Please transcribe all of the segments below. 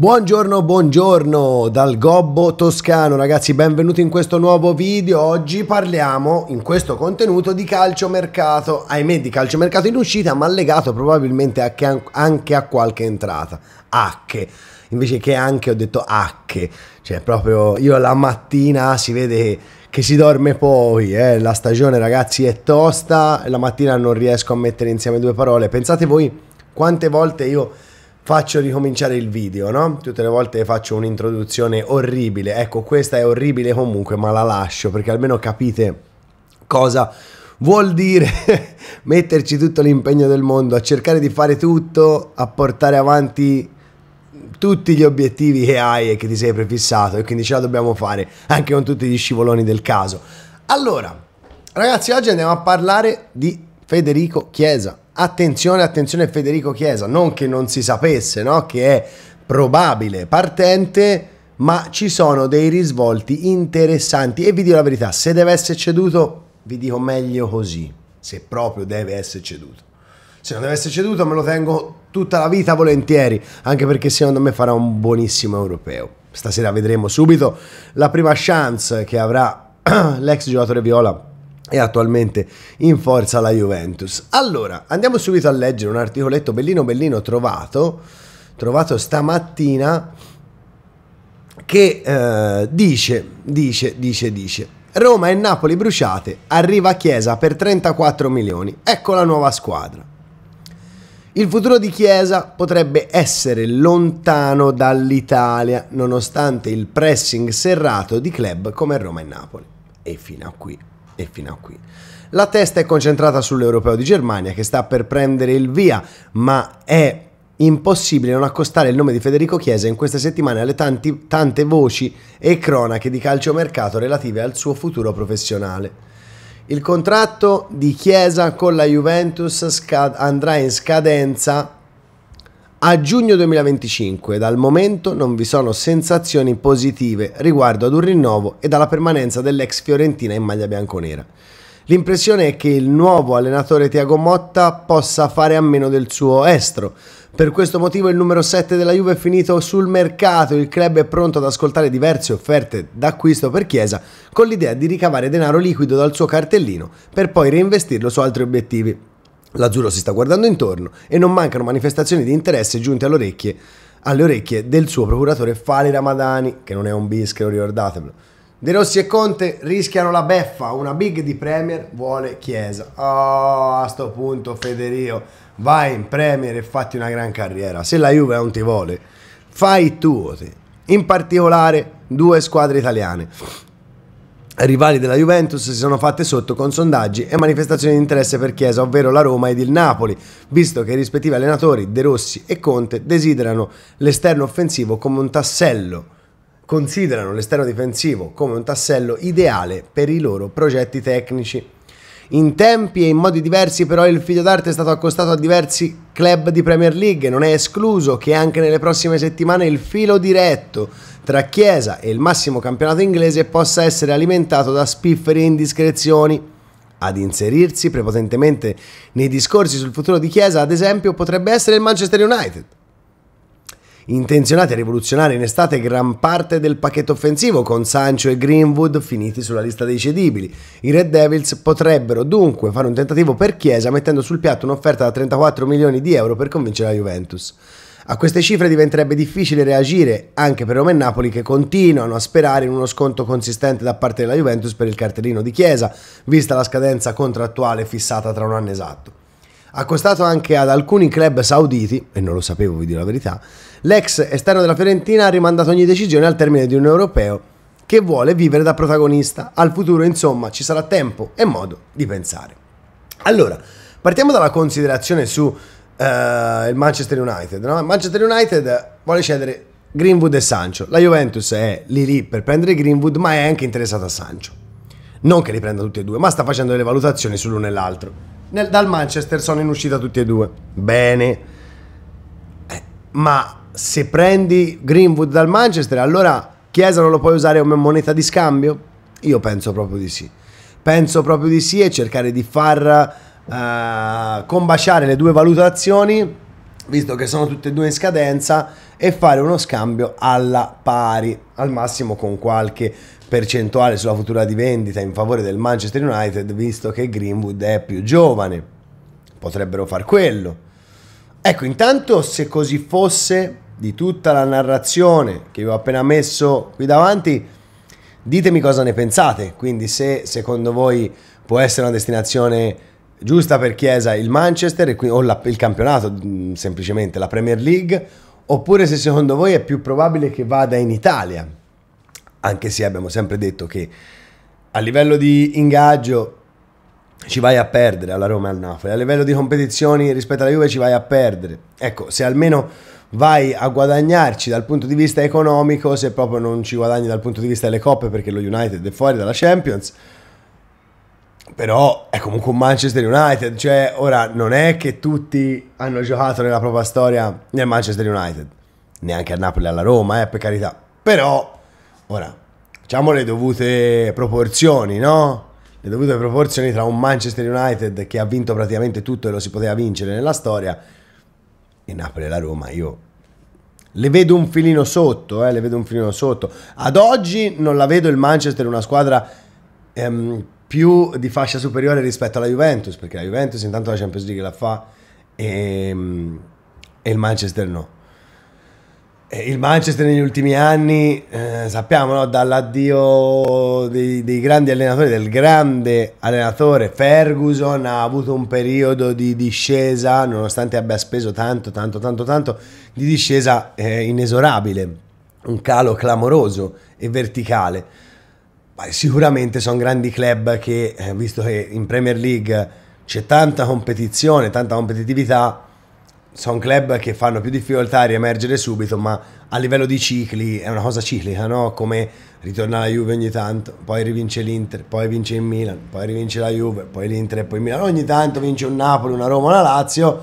Buongiorno, buongiorno dal Gobbo Toscano ragazzi, benvenuti in questo nuovo video. Oggi parliamo in questo contenuto di calciomercato, ahimè di calciomercato in uscita ma legato probabilmente anche a qualche entrata. H, invece che anche ho detto H, cioè proprio io la mattina si vede che si dorme poi, eh? la stagione ragazzi è tosta, la mattina non riesco a mettere insieme due parole. Pensate voi quante volte io faccio ricominciare il video, no? Tutte le volte faccio un'introduzione orribile. Ecco, questa è orribile comunque, ma la lascio perché almeno capite cosa vuol dire metterci tutto l'impegno del mondo a cercare di fare tutto, a portare avanti tutti gli obiettivi che hai e che ti sei prefissato e quindi ce la dobbiamo fare anche con tutti gli scivoloni del caso. Allora, ragazzi, oggi andiamo a parlare di Federico Chiesa attenzione, attenzione Federico Chiesa, non che non si sapesse, no? che è probabile partente, ma ci sono dei risvolti interessanti e vi dico la verità, se deve essere ceduto, vi dico meglio così, se proprio deve essere ceduto. Se non deve essere ceduto me lo tengo tutta la vita volentieri, anche perché secondo me farà un buonissimo europeo. Stasera vedremo subito la prima chance che avrà l'ex giocatore Viola e attualmente in forza la Juventus. Allora, andiamo subito a leggere un articoletto bellino bellino trovato, trovato stamattina, che eh, dice, dice, dice, dice, Roma e Napoli bruciate, arriva a Chiesa per 34 milioni, ecco la nuova squadra. Il futuro di Chiesa potrebbe essere lontano dall'Italia, nonostante il pressing serrato di club come Roma e Napoli. E fino a qui e fino a qui. La testa è concentrata sull'Europeo di Germania che sta per prendere il via, ma è impossibile non accostare il nome di Federico Chiesa in queste settimane alle tanti, tante voci e cronache di calciomercato relative al suo futuro professionale. Il contratto di Chiesa con la Juventus scad- andrà in scadenza a giugno 2025, dal momento, non vi sono sensazioni positive riguardo ad un rinnovo e alla permanenza dell'ex Fiorentina in maglia bianconera. L'impressione è che il nuovo allenatore Tiago Motta possa fare a meno del suo estro. Per questo motivo il numero 7 della Juve è finito sul mercato, il club è pronto ad ascoltare diverse offerte d'acquisto per Chiesa con l'idea di ricavare denaro liquido dal suo cartellino per poi reinvestirlo su altri obiettivi. L'azzurro si sta guardando intorno e non mancano manifestazioni di interesse giunte alle orecchie, alle orecchie del suo procuratore Fali Ramadani, che non è un bischero, ricordatevelo. De Rossi e Conte rischiano la beffa, una big di Premier vuole Chiesa. Oh, a sto punto Federico, vai in Premier e fatti una gran carriera. Se la Juve non ti vuole, fai tuo In particolare due squadre italiane rivali della Juventus si sono fatte sotto con sondaggi e manifestazioni di interesse per Chiesa, ovvero la Roma ed il Napoli, visto che i rispettivi allenatori De Rossi e Conte desiderano l'esterno offensivo come un tassello considerano l'esterno difensivo come un tassello ideale per i loro progetti tecnici. In tempi e in modi diversi però il figlio d'arte è stato accostato a diversi club di Premier League non è escluso che anche nelle prossime settimane il filo diretto tra Chiesa e il massimo campionato inglese possa essere alimentato da spifferi e indiscrezioni. Ad inserirsi prepotentemente nei discorsi sul futuro di Chiesa, ad esempio, potrebbe essere il Manchester United. Intenzionati a rivoluzionare in estate gran parte del pacchetto offensivo con Sancho e Greenwood finiti sulla lista dei cedibili, i Red Devils potrebbero dunque fare un tentativo per Chiesa mettendo sul piatto un'offerta da 34 milioni di euro per convincere la Juventus. A queste cifre diventerebbe difficile reagire anche per Roma e Napoli che continuano a sperare in uno sconto consistente da parte della Juventus per il cartellino di Chiesa, vista la scadenza contrattuale fissata tra un anno esatto. Accostato anche ad alcuni club sauditi, e non lo sapevo, vi dico la verità, l'ex esterno della Fiorentina ha rimandato ogni decisione al termine di un europeo che vuole vivere da protagonista. Al futuro, insomma, ci sarà tempo e modo di pensare. Allora, partiamo dalla considerazione su eh, il Manchester United. No? Manchester United vuole cedere Greenwood e Sancho. La Juventus è lì lì per prendere Greenwood, ma è anche interessata a Sancho. Non che li prenda tutti e due, ma sta facendo delle valutazioni sull'uno e l'altro. Nel, dal Manchester sono in uscita tutti e due. Bene. Eh, ma se prendi Greenwood dal Manchester, allora Chiesa non lo puoi usare come moneta di scambio? Io penso proprio di sì. Penso proprio di sì e cercare di far eh, combaciare le due valutazioni, visto che sono tutte e due in scadenza, e fare uno scambio alla pari, al massimo con qualche percentuale sulla futura di vendita in favore del Manchester United, visto che Greenwood è più giovane. Potrebbero far quello. Ecco, intanto se così fosse di tutta la narrazione che vi ho appena messo qui davanti, ditemi cosa ne pensate. Quindi se secondo voi può essere una destinazione giusta per Chiesa il Manchester qui, o la, il campionato mm, semplicemente, la Premier League, oppure se secondo voi è più probabile che vada in Italia, anche se abbiamo sempre detto che a livello di ingaggio ci vai a perdere alla Roma e al Napoli, a livello di competizioni rispetto alla Juve ci vai a perdere. Ecco, se almeno vai a guadagnarci dal punto di vista economico, se proprio non ci guadagni dal punto di vista delle coppe perché lo United è fuori dalla Champions, però è comunque un Manchester United, cioè ora non è che tutti hanno giocato nella propria storia nel Manchester United, neanche a Napoli e alla Roma, eh, per carità, però ora facciamo le dovute proporzioni, no? Le dovute proporzioni tra un Manchester United che ha vinto praticamente tutto e lo si poteva vincere nella storia e Napoli e la Roma, io le vedo un filino sotto, eh, le vedo un filino sotto. Ad oggi non la vedo il Manchester una squadra ehm, più di fascia superiore rispetto alla Juventus, perché la Juventus intanto la Champions League la fa e, mm, e il Manchester no. E il Manchester negli ultimi anni, eh, sappiamo, no? dall'addio dei, dei, grandi allenatori, del grande allenatore Ferguson, ha avuto un periodo di discesa, nonostante abbia speso tanto, tanto, tanto, tanto, di discesa eh, inesorabile, un calo clamoroso e verticale sicuramente sono grandi club che, eh, visto che in Premier League c'è tanta competizione, tanta competitività, sono club che fanno più difficoltà a riemergere subito, ma a livello di cicli è una cosa ciclica, no? Come ritorna la Juve ogni tanto, poi rivince l'Inter, poi vince il Milan, poi rivince la Juve, poi l'Inter e poi il Milan. Ogni tanto vince un Napoli, una Roma, una Lazio.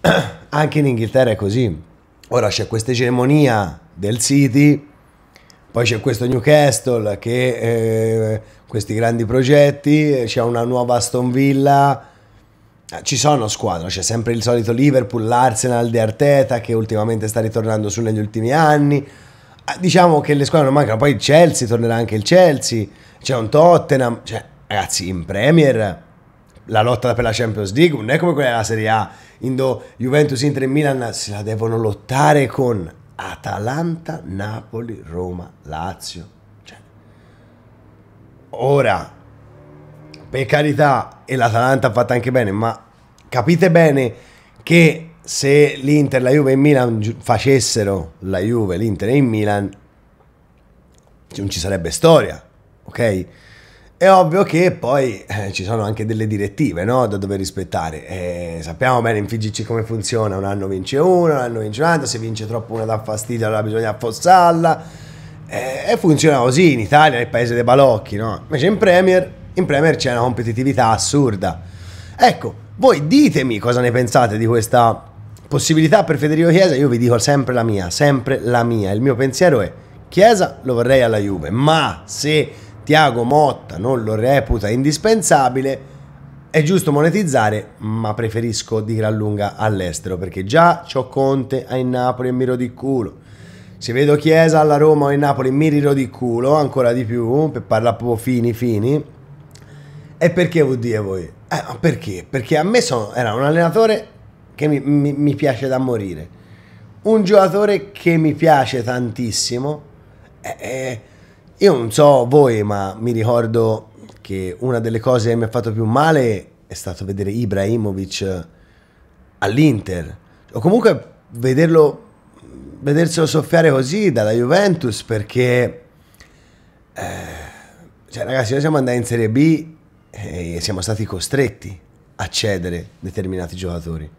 Anche in Inghilterra è così. Ora c'è questa egemonia del City poi c'è questo Newcastle che eh, questi grandi progetti, eh, c'è una nuova Aston Villa, ah, ci sono squadre, c'è sempre il solito Liverpool, l'Arsenal di Arteta che ultimamente sta ritornando su negli ultimi anni. Ah, diciamo che le squadre non mancano, poi il Chelsea, tornerà anche il Chelsea, c'è un Tottenham, cioè, ragazzi in Premier la lotta per la Champions League non è come quella della Serie A, Indo Juventus, Inter e Milan se la devono lottare con Atalanta, Napoli, Roma, Lazio. Cioè. Ora, per carità, e l'Atalanta ha fatto anche bene, ma capite bene che se l'Inter, la Juve e il Milan facessero la Juve, l'Inter e il Milan, non ci sarebbe storia, ok? È ovvio che poi eh, ci sono anche delle direttive no? da dover rispettare. Eh, sappiamo bene in FIGC come funziona: un anno vince uno, un anno vince un altro. Se vince troppo una dà fastidio, allora bisogna affossarla. Eh, e funziona così in Italia, nel paese dei balocchi. No? Invece in Premier, in Premier c'è una competitività assurda. Ecco, voi ditemi cosa ne pensate di questa possibilità per Federico Chiesa. Io vi dico sempre la mia, sempre la mia. Il mio pensiero è: Chiesa lo vorrei alla Juve, ma se Tiago Motta non lo reputa indispensabile, è giusto monetizzare, ma preferisco di gran lunga all'estero perché già ho Conte a in Napoli e miro di culo. Se vedo Chiesa alla Roma o in Napoli mi riro di culo ancora di più, per parlare proprio fini fini. E perché vuol dire voi? Eh, ma perché? Perché a me sono, era un allenatore che mi, mi, mi piace da morire, un giocatore che mi piace tantissimo. Eh, eh, io non so voi, ma mi ricordo che una delle cose che mi ha fatto più male è stato vedere Ibrahimovic eh, all'Inter. O comunque vederlo, vederselo soffiare così dalla Juventus perché... Eh, cioè ragazzi, noi siamo andati in Serie B e siamo stati costretti a cedere determinati giocatori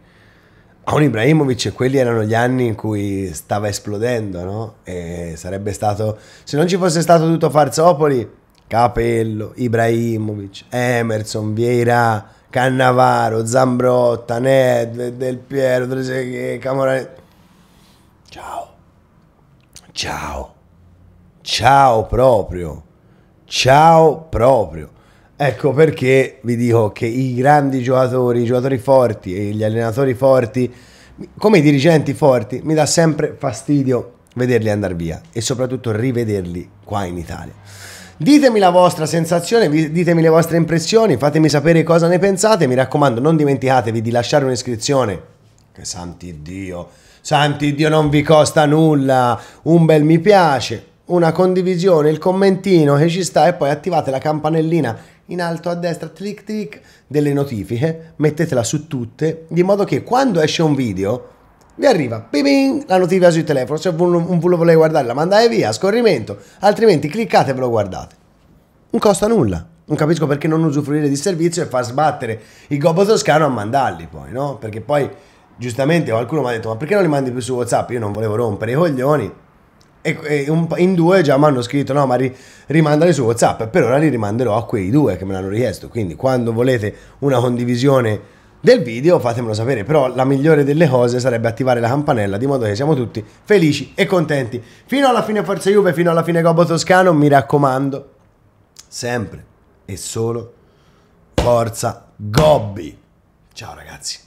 con Ibrahimovic quelli erano gli anni in cui stava esplodendo, no? E sarebbe stato, se non ci fosse stato tutto Farzopoli, Capello, Ibrahimovic, Emerson, Vieira, Cannavaro, Zambrotta, Ned, Del Piero, Treseghe, Camorani. Ciao. Ciao. Ciao proprio. Ciao proprio. Ecco perché vi dico che i grandi giocatori, i giocatori forti e gli allenatori forti, come i dirigenti forti, mi dà sempre fastidio vederli andare via e soprattutto rivederli qua in Italia. Ditemi la vostra sensazione, ditemi le vostre impressioni, fatemi sapere cosa ne pensate, mi raccomando non dimenticatevi di lasciare un'iscrizione, che santi Dio, santi Dio non vi costa nulla, un bel mi piace, una condivisione, il commentino che ci sta e poi attivate la campanellina in alto a destra, clic clic, delle notifiche, mettetela su tutte, di modo che quando esce un video vi arriva bing, la notifica sul telefono, se non lo volete guardare la mandate via, a scorrimento, altrimenti cliccate e ve lo guardate. Non costa nulla, non capisco perché non usufruire di servizio e far sbattere il gobbo toscano a mandarli poi, no? Perché poi giustamente qualcuno mi ha detto ma perché non li mandi più su Whatsapp? Io non volevo rompere i coglioni e, e un, in due già mi hanno scritto: No, ma ri, rimandali su WhatsApp. Per ora li rimanderò a quei due che me l'hanno richiesto. Quindi, quando volete una condivisione del video fatemelo sapere però la migliore delle cose sarebbe attivare la campanella di modo che siamo tutti felici e contenti fino alla fine Forza Juve fino alla fine Gobbo Toscano mi raccomando sempre e solo Forza Gobbi ciao ragazzi